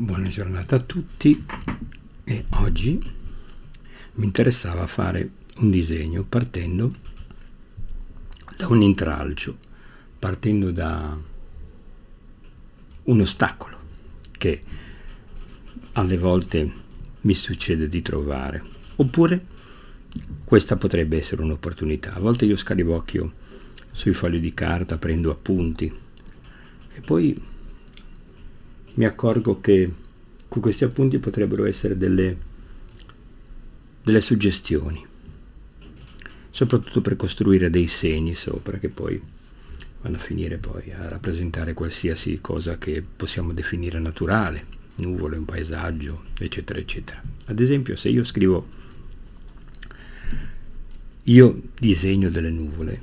Buona giornata a tutti e oggi mi interessava fare un disegno partendo da un intralcio, partendo da un ostacolo che alle volte mi succede di trovare, oppure questa potrebbe essere un'opportunità. A volte io scaribocchio sui fogli di carta, prendo appunti e poi mi accorgo che con questi appunti potrebbero essere delle, delle suggestioni, soprattutto per costruire dei segni sopra che poi vanno a finire poi a rappresentare qualsiasi cosa che possiamo definire naturale, nuvole, un paesaggio, eccetera, eccetera. Ad esempio se io scrivo, io disegno delle nuvole,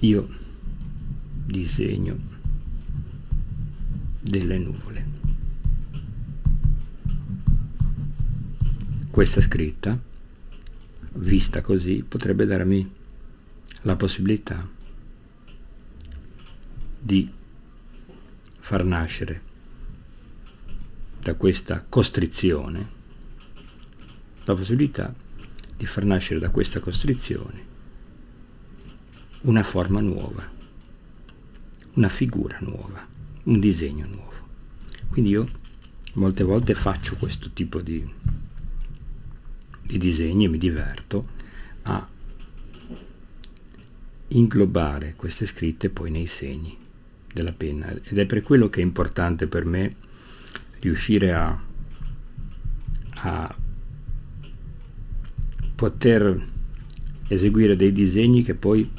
io disegno delle nuvole. Questa scritta, vista così, potrebbe darmi la possibilità di far nascere da questa costrizione la possibilità di far nascere da questa costrizione una forma nuova, una figura nuova un disegno nuovo quindi io molte volte faccio questo tipo di, di disegni e mi diverto a inglobare queste scritte poi nei segni della penna ed è per quello che è importante per me riuscire a, a poter eseguire dei disegni che poi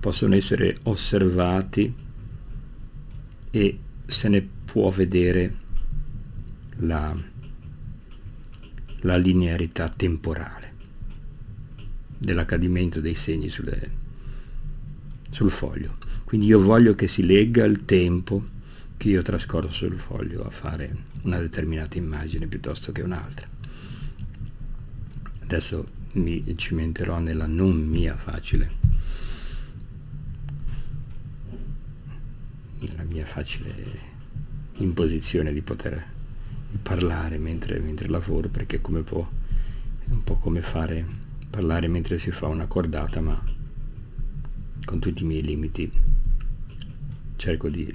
possono essere osservati e se ne può vedere la, la linearità temporale dell'accadimento dei segni sulle, sul foglio. Quindi io voglio che si legga il tempo che io trascorso sul foglio a fare una determinata immagine piuttosto che un'altra. Adesso mi cimenterò nella non mia facile nella mia facile imposizione di poter parlare mentre, mentre lavoro perché come può è un po' come fare parlare mentre si fa una cordata ma con tutti i miei limiti cerco di,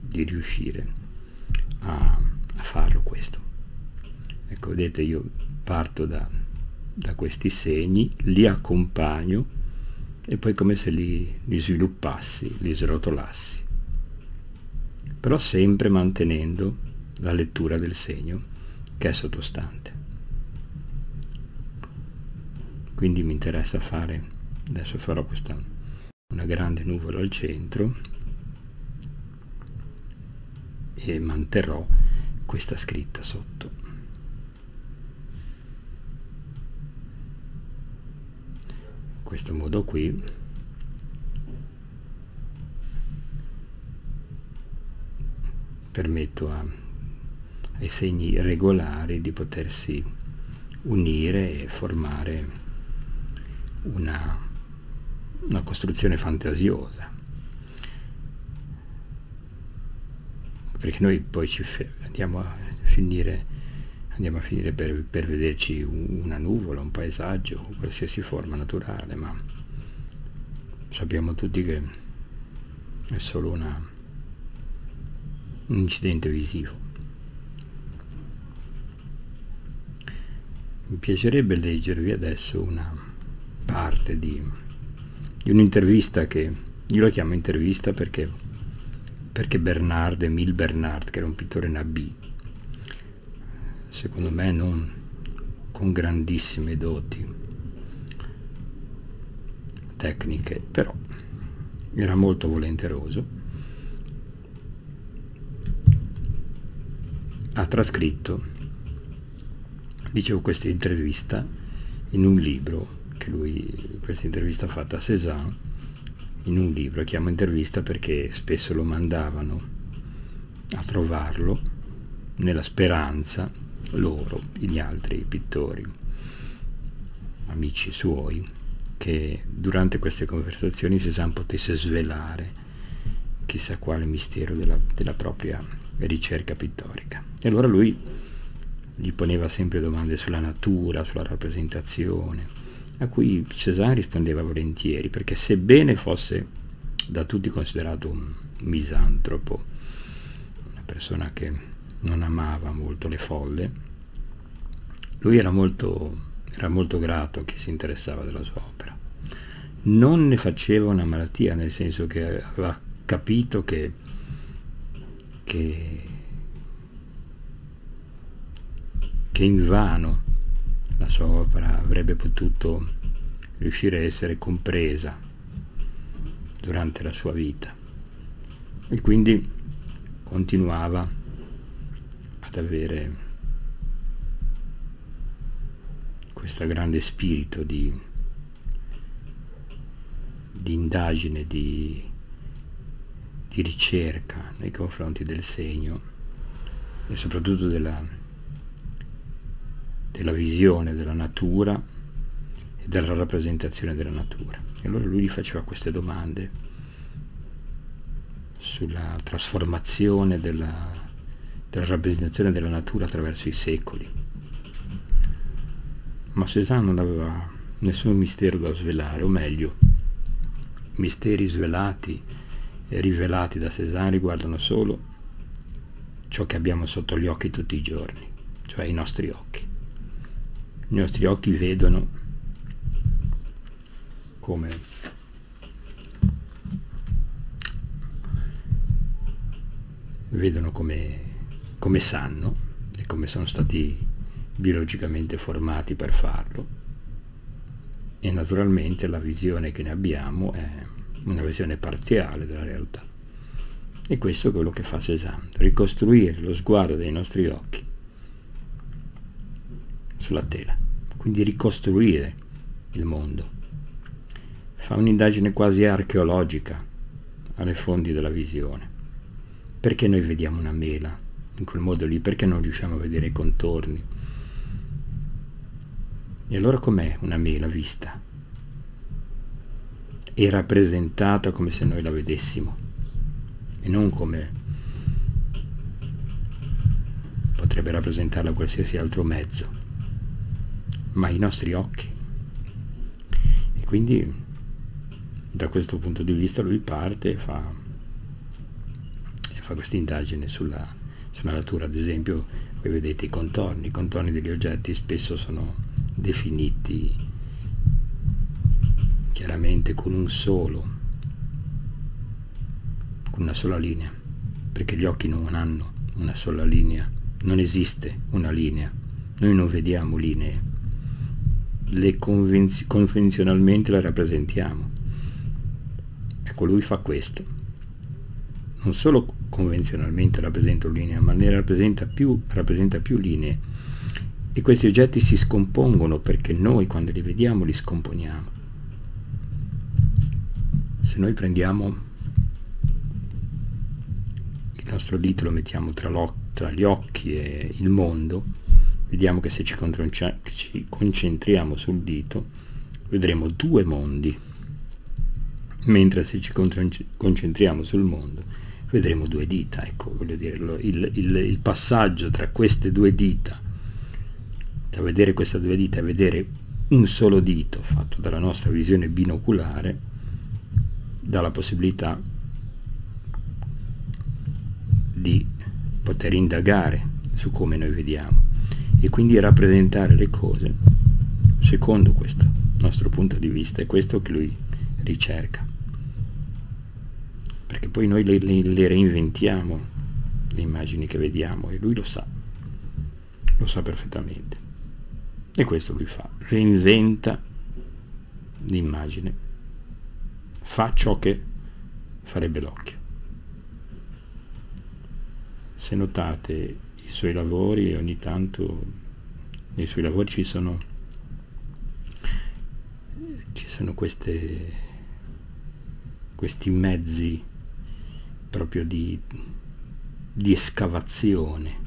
di riuscire a, a, farlo questo ecco vedete io parto da, da questi segni li accompagno e poi come se li, li sviluppassi li srotolassi però sempre mantenendo la lettura del segno che è sottostante. Quindi mi interessa fare, adesso farò questa, una grande nuvola al centro e manterrò questa scritta sotto. In questo modo qui permetto a, ai segni regolari di potersi unire e formare una, una costruzione fantasiosa. Perché noi poi ci andiamo a finire, andiamo a finire per, per vederci una nuvola, un paesaggio, qualsiasi forma naturale, ma sappiamo tutti che è solo una un incidente visivo. Mi piacerebbe leggervi adesso una parte di, di un'intervista che io la chiamo intervista perché, perché Bernard, Emile Bernard, che era un pittore nabì, secondo me non con grandissime doti tecniche, però era molto volenteroso trascritto, dicevo, questa intervista in un libro, che lui, questa intervista fatta a Cézanne, in un libro, chiamo intervista perché spesso lo mandavano a trovarlo nella speranza loro, gli altri pittori, amici suoi, che durante queste conversazioni Cézanne potesse svelare chissà quale mistero della, della propria ricerca pittorica. E allora lui gli poneva sempre domande sulla natura, sulla rappresentazione, a cui Cesare rispondeva volentieri, perché sebbene fosse da tutti considerato un misantropo, una persona che non amava molto le folle, lui era molto, era molto grato che si interessava della sua opera. Non ne faceva una malattia, nel senso che aveva capito che che, che invano la sua opera avrebbe potuto riuscire a essere compresa durante la sua vita e quindi continuava ad avere questo grande spirito di, di indagine, di di ricerca nei confronti del segno e soprattutto della, della visione della natura e della rappresentazione della natura. E allora lui gli faceva queste domande sulla trasformazione della, della rappresentazione della natura attraverso i secoli. Ma Cézanne non aveva nessun mistero da svelare, o meglio, misteri svelati rivelati da Cesare riguardano solo ciò che abbiamo sotto gli occhi tutti i giorni, cioè i nostri occhi. I nostri occhi vedono come vedono come, come sanno e come sono stati biologicamente formati per farlo e naturalmente la visione che ne abbiamo è una visione parziale della realtà. E questo è quello che fa Cézanne, ricostruire lo sguardo dei nostri occhi sulla tela, quindi ricostruire il mondo. Fa un'indagine quasi archeologica alle fondi della visione. Perché noi vediamo una mela in quel modo lì? Perché non riusciamo a vedere i contorni? E allora com'è una mela vista? è rappresentata come se noi la vedessimo e non come potrebbe rappresentarla qualsiasi altro mezzo, ma i nostri occhi. E quindi da questo punto di vista lui parte e fa, e fa questa indagine sulla, sulla natura, ad esempio voi vedete i contorni, i contorni degli oggetti spesso sono definiti chiaramente con un solo con una sola linea perché gli occhi non hanno una sola linea non esiste una linea noi non vediamo linee le convenz convenzionalmente le rappresentiamo ecco lui fa questo non solo convenzionalmente rappresenta una linea ma ne rappresenta più, rappresenta più linee e questi oggetti si scompongono perché noi quando li vediamo li scomponiamo se noi prendiamo il nostro dito lo mettiamo tra, tra gli occhi e il mondo vediamo che se ci, ci concentriamo sul dito vedremo due mondi mentre se ci concentriamo sul mondo vedremo due dita ecco voglio dirlo il, il, il passaggio tra queste due dita da vedere queste due dita e vedere un solo dito fatto dalla nostra visione binoculare dà la possibilità di poter indagare su come noi vediamo e quindi rappresentare le cose secondo questo nostro punto di vista e questo che lui ricerca perché poi noi le, le, le reinventiamo le immagini che vediamo e lui lo sa lo sa perfettamente e questo lui fa reinventa l'immagine fa ciò che farebbe l'occhio. Se notate i suoi lavori, ogni tanto nei suoi lavori ci sono, ci sono queste, questi mezzi proprio di, di escavazione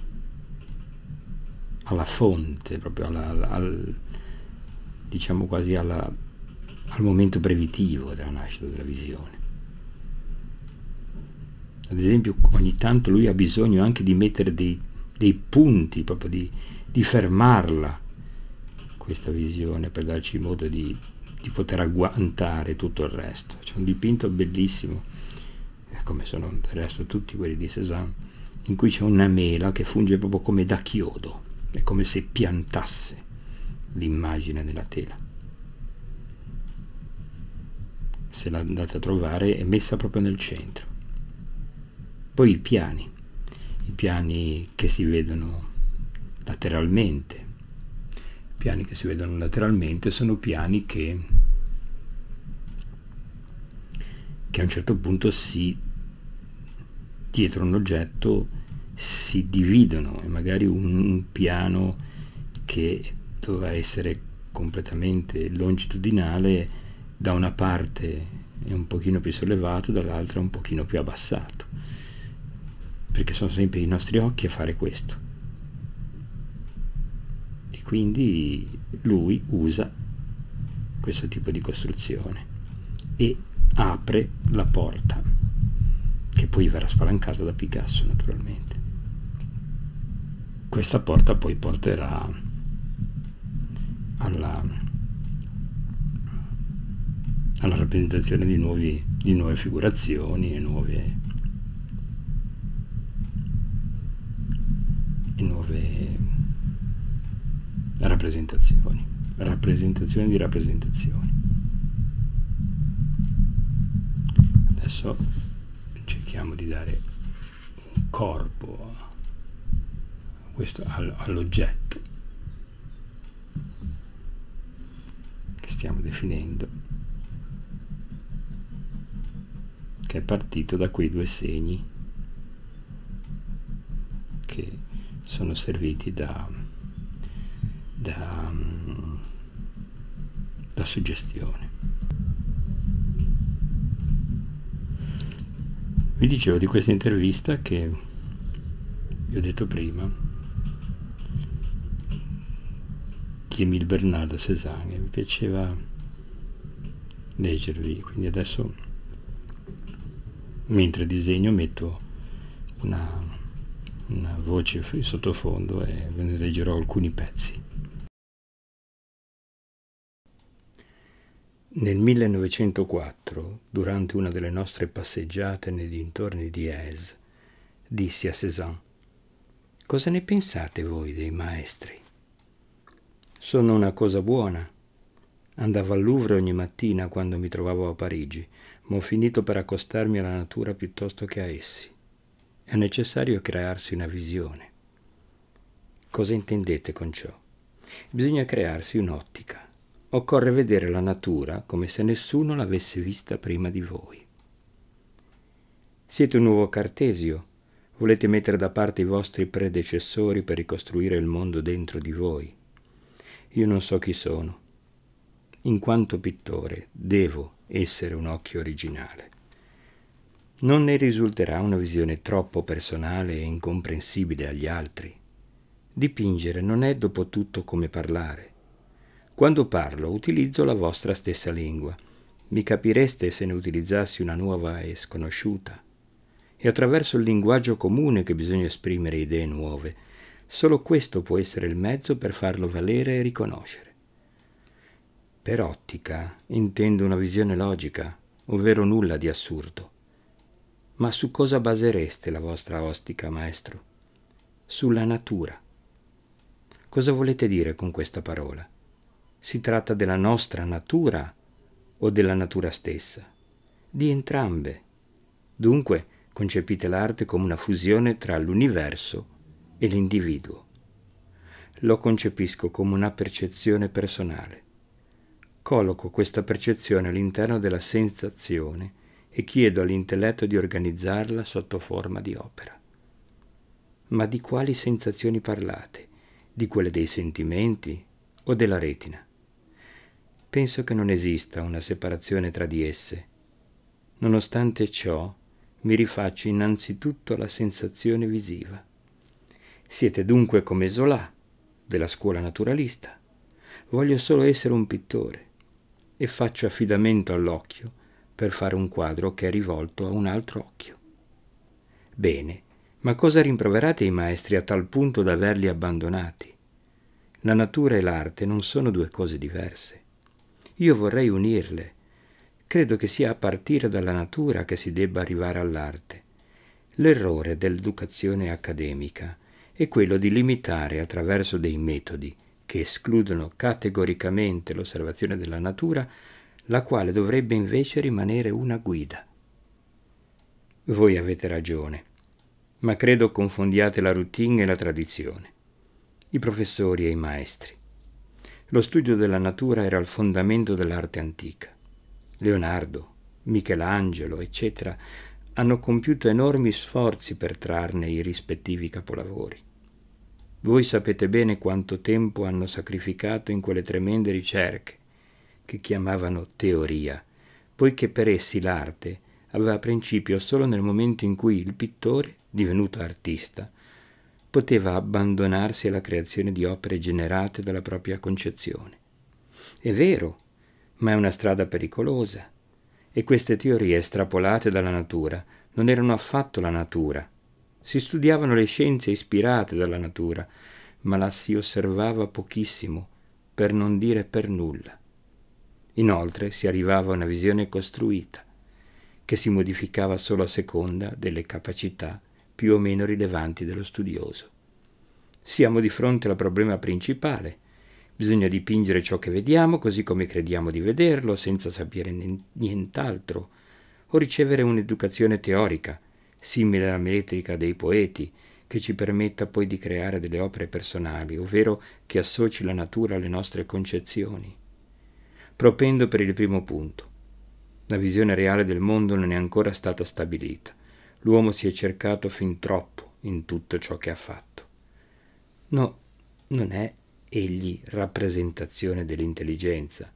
alla fonte, proprio alla, al, diciamo quasi alla al momento brevitivo della nascita della visione. Ad esempio ogni tanto lui ha bisogno anche di mettere dei, dei punti, proprio di, di, fermarla, questa visione, per darci modo di, di poter agguantare tutto il resto. C'è un dipinto bellissimo, eh, come sono del resto tutti quelli di Cézanne, in cui c'è una mela che funge proprio come da chiodo, è come se piantasse l'immagine nella tela. se l'andate a trovare, è messa proprio nel centro. Poi i piani, i piani che si vedono lateralmente. I piani che si vedono lateralmente sono piani che, che a un certo punto si, dietro un oggetto, si dividono e magari un, un piano che doveva essere completamente longitudinale da una parte è un pochino più sollevato, dall'altra un pochino più abbassato, perché sono sempre i nostri occhi a fare questo. E quindi lui usa questo tipo di costruzione e apre la porta, che poi verrà spalancata da Picasso naturalmente. Questa porta poi porterà alla alla rappresentazione di, nuovi, di nuove figurazioni e nuove, e nuove rappresentazioni, rappresentazioni di rappresentazioni. Adesso cerchiamo di dare un corpo all'oggetto che stiamo definendo che è partito da quei due segni che sono serviti da, da, da suggestione. Vi dicevo di questa intervista che vi ho detto prima, di Emil Bernardo Cézanne, mi piaceva leggervi, quindi adesso mentre disegno metto una, una voce in sottofondo e ve ne leggerò alcuni pezzi. Nel 1904, durante una delle nostre passeggiate nei dintorni di Aise, dissi a Cézanne Cosa ne pensate voi dei maestri? Sono una cosa buona. Andavo al Louvre ogni mattina quando mi trovavo a Parigi ma ho finito per accostarmi alla natura piuttosto che a essi. È necessario crearsi una visione. Cosa intendete con ciò? Bisogna crearsi un'ottica. Occorre vedere la natura come se nessuno l'avesse vista prima di voi. Siete un nuovo Cartesio. Volete mettere da parte i vostri predecessori per ricostruire il mondo dentro di voi. Io non so chi sono. In quanto pittore, devo essere un occhio originale. Non ne risulterà una visione troppo personale e incomprensibile agli altri. Dipingere non è dopo tutto come parlare. Quando parlo utilizzo la vostra stessa lingua. Mi capireste se ne utilizzassi una nuova e sconosciuta. È attraverso il linguaggio comune che bisogna esprimere idee nuove. Solo questo può essere il mezzo per farlo valere e riconoscere. Per ottica intendo una visione logica, ovvero nulla di assurdo. Ma su cosa basereste la vostra ostica, maestro? Sulla natura. Cosa volete dire con questa parola? Si tratta della nostra natura o della natura stessa? Di entrambe. Dunque, concepite l'arte come una fusione tra l'universo e l'individuo. Lo concepisco come una percezione personale colloco questa percezione all'interno della sensazione e chiedo all'intelletto di organizzarla sotto forma di opera. Ma di quali sensazioni parlate? Di quelle dei sentimenti o della retina? Penso che non esista una separazione tra di esse. Nonostante ciò, mi rifaccio innanzitutto alla sensazione visiva. Siete dunque come Zola, della scuola naturalista. Voglio solo essere un pittore e faccio affidamento all'occhio per fare un quadro che è rivolto a un altro occhio. Bene, ma cosa rimproverate i maestri a tal punto da averli abbandonati? La natura e l'arte non sono due cose diverse. Io vorrei unirle. Credo che sia a partire dalla natura che si debba arrivare all'arte. L'errore dell'educazione accademica è quello di limitare attraverso dei metodi che escludono categoricamente l'osservazione della natura, la quale dovrebbe invece rimanere una guida. Voi avete ragione, ma credo confondiate la routine e la tradizione, i professori e i maestri. Lo studio della natura era il fondamento dell'arte antica. Leonardo, Michelangelo, eccetera, hanno compiuto enormi sforzi per trarne i rispettivi capolavori. Voi sapete bene quanto tempo hanno sacrificato in quelle tremende ricerche, che chiamavano teoria, poiché per essi l'arte aveva principio solo nel momento in cui il pittore, divenuto artista, poteva abbandonarsi alla creazione di opere generate dalla propria concezione. È vero, ma è una strada pericolosa, e queste teorie estrapolate dalla natura non erano affatto la natura, si studiavano le scienze ispirate dalla natura, ma la si osservava pochissimo, per non dire per nulla. Inoltre si arrivava a una visione costruita, che si modificava solo a seconda delle capacità più o meno rilevanti dello studioso. Siamo di fronte al problema principale. Bisogna dipingere ciò che vediamo così come crediamo di vederlo, senza sapere nient'altro, o ricevere un'educazione teorica, simile alla metrica dei poeti, che ci permetta poi di creare delle opere personali, ovvero che associ la natura alle nostre concezioni. Propendo per il primo punto. La visione reale del mondo non è ancora stata stabilita. L'uomo si è cercato fin troppo in tutto ciò che ha fatto. No, non è egli rappresentazione dell'intelligenza.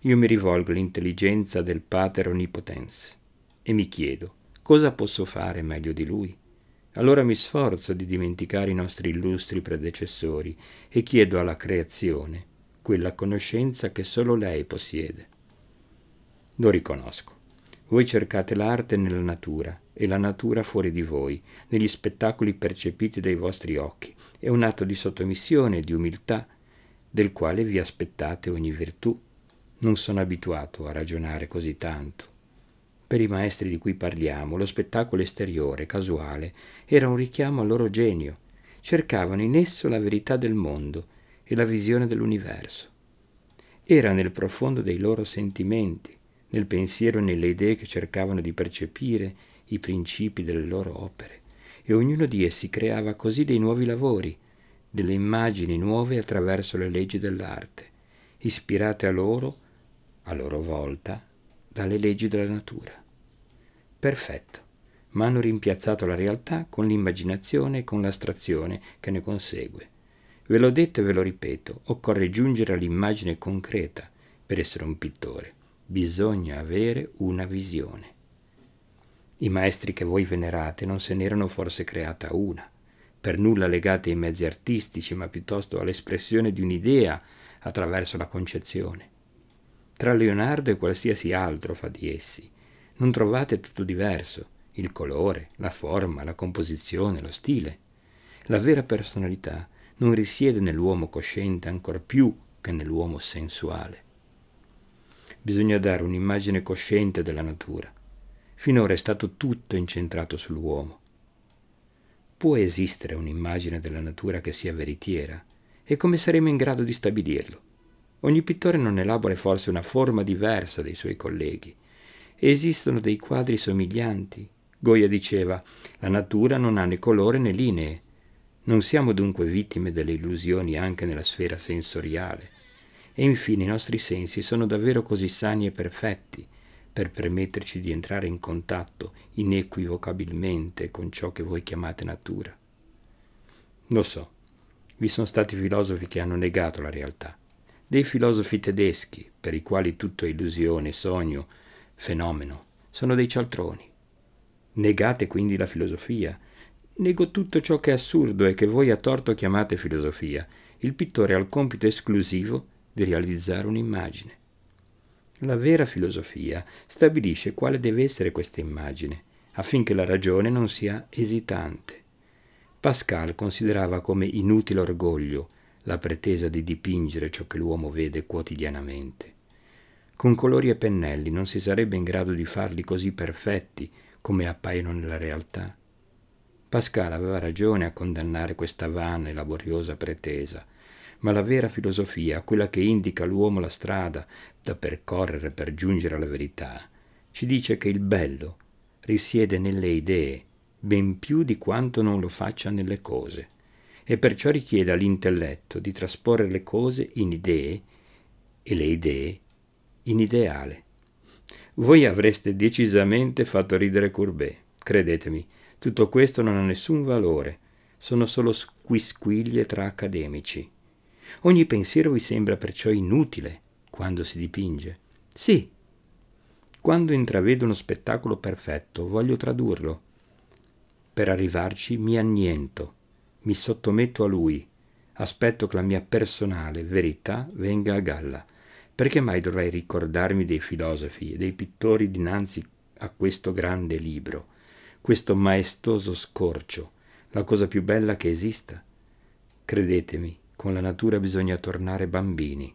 Io mi rivolgo all'intelligenza del Pater Omnipotens e mi chiedo, Cosa posso fare meglio di lui? Allora mi sforzo di dimenticare i nostri illustri predecessori e chiedo alla creazione quella conoscenza che solo lei possiede. Lo riconosco. Voi cercate l'arte nella natura e la natura fuori di voi, negli spettacoli percepiti dai vostri occhi. È un atto di sottomissione e di umiltà del quale vi aspettate ogni virtù. Non sono abituato a ragionare così tanto per i maestri di cui parliamo, lo spettacolo esteriore, casuale, era un richiamo al loro genio. Cercavano in esso la verità del mondo e la visione dell'universo. Era nel profondo dei loro sentimenti, nel pensiero e nelle idee che cercavano di percepire i principi delle loro opere, e ognuno di essi creava così dei nuovi lavori, delle immagini nuove attraverso le leggi dell'arte, ispirate a loro, a loro volta, dalle leggi della natura. Perfetto, ma hanno rimpiazzato la realtà con l'immaginazione e con l'astrazione che ne consegue. Ve l'ho detto e ve lo ripeto, occorre giungere all'immagine concreta per essere un pittore. Bisogna avere una visione. I maestri che voi venerate non se n'erano forse creata una, per nulla legate ai mezzi artistici, ma piuttosto all'espressione di un'idea attraverso la concezione. Tra Leonardo e qualsiasi altro fa di essi. Non trovate tutto diverso, il colore, la forma, la composizione, lo stile. La vera personalità non risiede nell'uomo cosciente ancor più che nell'uomo sensuale. Bisogna dare un'immagine cosciente della natura. Finora è stato tutto incentrato sull'uomo. Può esistere un'immagine della natura che sia veritiera? E come saremo in grado di stabilirlo? Ogni pittore non elabora forse una forma diversa dai suoi colleghi. Esistono dei quadri somiglianti. Goya diceva, la natura non ha né colore né linee. Non siamo dunque vittime delle illusioni anche nella sfera sensoriale. E infine i nostri sensi sono davvero così sani e perfetti per permetterci di entrare in contatto inequivocabilmente con ciò che voi chiamate natura. Lo so, vi sono stati filosofi che hanno negato la realtà dei filosofi tedeschi, per i quali tutto è illusione, sogno, fenomeno, sono dei cialtroni. Negate quindi la filosofia. Nego tutto ciò che è assurdo e che voi a torto chiamate filosofia. Il pittore ha il compito esclusivo di realizzare un'immagine. La vera filosofia stabilisce quale deve essere questa immagine, affinché la ragione non sia esitante. Pascal considerava come inutile orgoglio la pretesa di dipingere ciò che l'uomo vede quotidianamente. Con colori e pennelli non si sarebbe in grado di farli così perfetti come appaiono nella realtà. Pascal aveva ragione a condannare questa vana e laboriosa pretesa, ma la vera filosofia, quella che indica all'uomo la strada da percorrere per giungere alla verità, ci dice che il bello risiede nelle idee ben più di quanto non lo faccia nelle cose e perciò richiede all'intelletto di trasporre le cose in idee e le idee in ideale. Voi avreste decisamente fatto ridere Courbet, credetemi, tutto questo non ha nessun valore, sono solo squisquiglie tra accademici. Ogni pensiero vi sembra perciò inutile quando si dipinge. Sì, quando intravedo uno spettacolo perfetto voglio tradurlo. Per arrivarci mi anniento mi sottometto a lui, aspetto che la mia personale verità venga a galla. Perché mai dovrei ricordarmi dei filosofi e dei pittori dinanzi a questo grande libro, questo maestoso scorcio, la cosa più bella che esista? Credetemi, con la natura bisogna tornare bambini.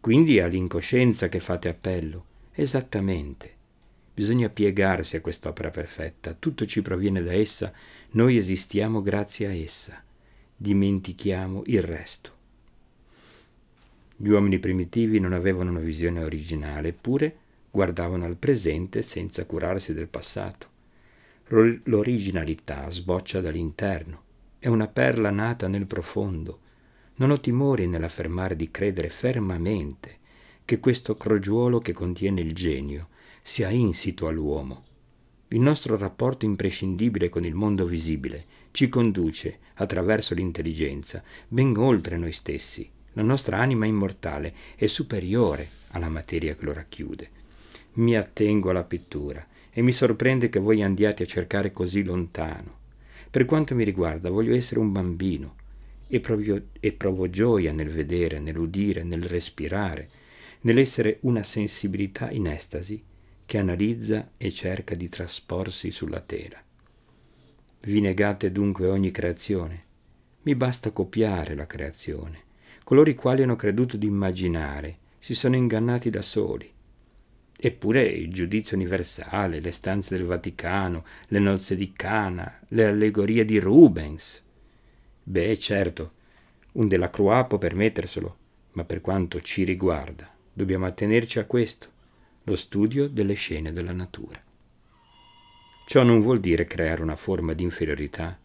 Quindi è all'incoscienza che fate appello, esattamente. Bisogna piegarsi a quest'opera perfetta, tutto ci proviene da essa, noi esistiamo grazie a essa, dimentichiamo il resto. Gli uomini primitivi non avevano una visione originale, eppure guardavano al presente senza curarsi del passato. L'originalità sboccia dall'interno, è una perla nata nel profondo. Non ho timori nell'affermare di credere fermamente che questo crogiuolo che contiene il genio, sia insito all'uomo. Il nostro rapporto imprescindibile con il mondo visibile ci conduce, attraverso l'intelligenza, ben oltre noi stessi. La nostra anima immortale è superiore alla materia che lo racchiude. Mi attengo alla pittura e mi sorprende che voi andiate a cercare così lontano. Per quanto mi riguarda voglio essere un bambino e, proprio, e provo gioia nel vedere, nell'udire, nel respirare, nell'essere una sensibilità in estasi che analizza e cerca di trasporsi sulla tela. Vi negate dunque ogni creazione. Mi basta copiare la creazione. Coloro i quali hanno creduto di immaginare si sono ingannati da soli. Eppure il giudizio universale, le stanze del Vaticano, le nozze di Cana, le allegorie di Rubens. Beh, certo, un Delacroix può permetterselo, ma per quanto ci riguarda, dobbiamo attenerci a questo lo studio delle scene della natura. Ciò non vuol dire creare una forma di inferiorità,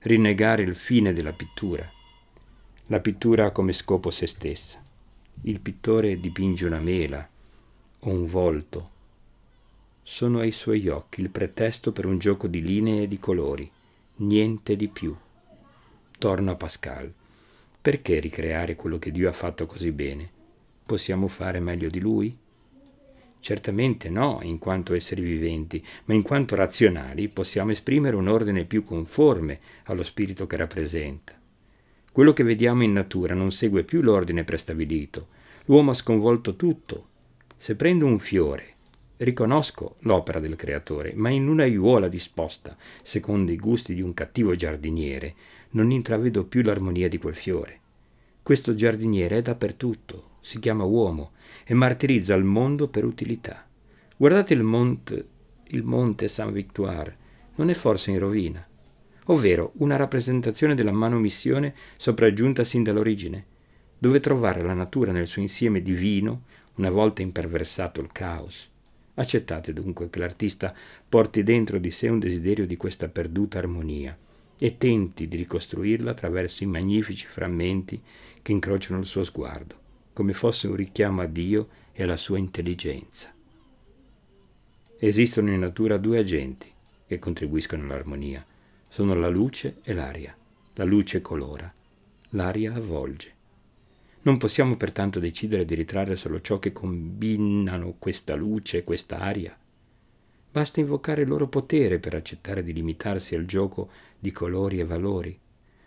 rinnegare il fine della pittura. La pittura ha come scopo se stessa. Il pittore dipinge una mela o un volto. Sono ai suoi occhi il pretesto per un gioco di linee e di colori, niente di più. Torno a Pascal. Perché ricreare quello che Dio ha fatto così bene? Possiamo fare meglio di lui? Certamente no, in quanto esseri viventi, ma in quanto razionali possiamo esprimere un ordine più conforme allo spirito che rappresenta. Quello che vediamo in natura non segue più l'ordine prestabilito. L'uomo ha sconvolto tutto. Se prendo un fiore, riconosco l'opera del creatore, ma in una aiuola disposta, secondo i gusti di un cattivo giardiniere, non intravedo più l'armonia di quel fiore. Questo giardiniere è dappertutto, si chiama uomo e martirizza il mondo per utilità. Guardate il monte, il monte San Victoire, non è forse in rovina, ovvero una rappresentazione della manomissione sopraggiunta sin dall'origine, dove trovare la natura nel suo insieme divino una volta imperversato il caos. Accettate dunque che l'artista porti dentro di sé un desiderio di questa perduta armonia e tenti di ricostruirla attraverso i magnifici frammenti che incrociano il suo sguardo come fosse un richiamo a Dio e alla sua intelligenza. Esistono in natura due agenti che contribuiscono all'armonia. Sono la luce e l'aria. La luce colora, l'aria avvolge. Non possiamo pertanto decidere di ritrarre solo ciò che combinano questa luce e questa aria. Basta invocare il loro potere per accettare di limitarsi al gioco di colori e valori.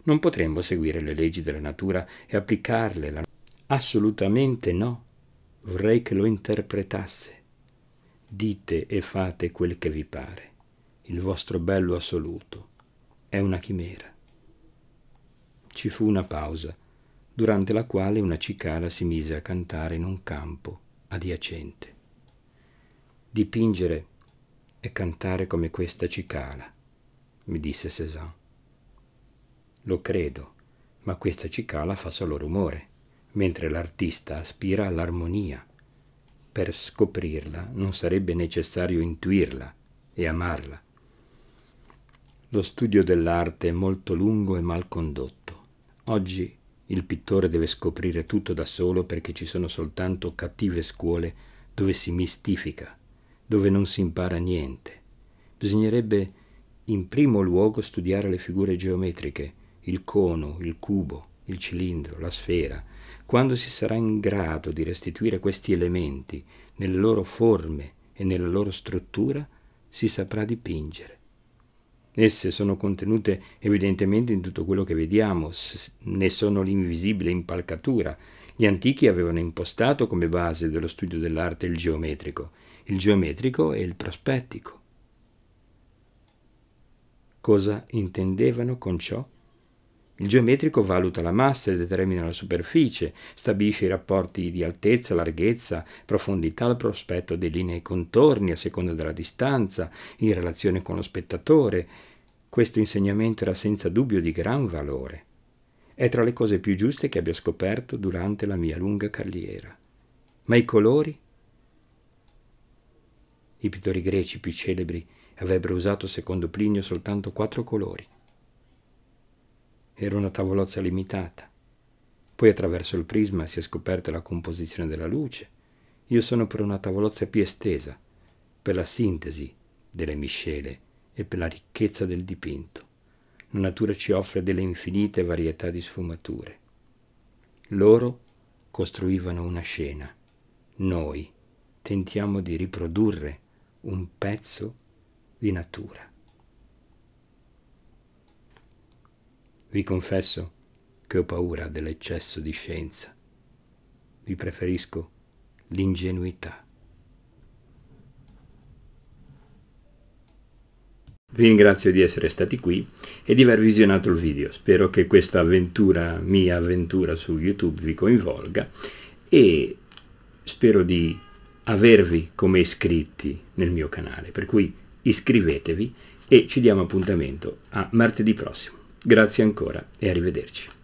Non potremmo seguire le leggi della natura e applicarle alla Assolutamente no. Vorrei che lo interpretasse. Dite e fate quel che vi pare. Il vostro bello assoluto è una chimera. Ci fu una pausa, durante la quale una cicala si mise a cantare in un campo adiacente. Dipingere e cantare come questa cicala, mi disse Cézanne. Lo credo, ma questa cicala fa solo rumore mentre l'artista aspira all'armonia. Per scoprirla non sarebbe necessario intuirla e amarla. Lo studio dell'arte è molto lungo e mal condotto. Oggi il pittore deve scoprire tutto da solo perché ci sono soltanto cattive scuole dove si mistifica, dove non si impara niente. Bisognerebbe in primo luogo studiare le figure geometriche, il cono, il cubo, il cilindro, la sfera, quando si sarà in grado di restituire questi elementi nelle loro forme e nella loro struttura, si saprà dipingere. Esse sono contenute evidentemente in tutto quello che vediamo, ne sono l'invisibile impalcatura. Gli antichi avevano impostato come base dello studio dell'arte il geometrico, il geometrico e il prospettico. Cosa intendevano con ciò? Il geometrico valuta la massa e determina la superficie, stabilisce i rapporti di altezza, larghezza, profondità al prospetto dei linee e contorni a seconda della distanza, in relazione con lo spettatore. Questo insegnamento era senza dubbio di gran valore. È tra le cose più giuste che abbia scoperto durante la mia lunga carriera. Ma i colori? I pittori greci più celebri avrebbero usato, secondo Plinio, soltanto quattro colori era una tavolozza limitata. Poi attraverso il prisma si è scoperta la composizione della luce. Io sono per una tavolozza più estesa, per la sintesi delle miscele e per la ricchezza del dipinto. La natura ci offre delle infinite varietà di sfumature. Loro costruivano una scena. Noi tentiamo di riprodurre un pezzo di natura. Vi confesso che ho paura dell'eccesso di scienza. Vi preferisco l'ingenuità. Vi ringrazio di essere stati qui e di aver visionato il video. Spero che questa avventura, mia avventura su YouTube vi coinvolga e spero di avervi come iscritti nel mio canale. Per cui iscrivetevi e ci diamo appuntamento a martedì prossimo. Grazie ancora e arrivederci.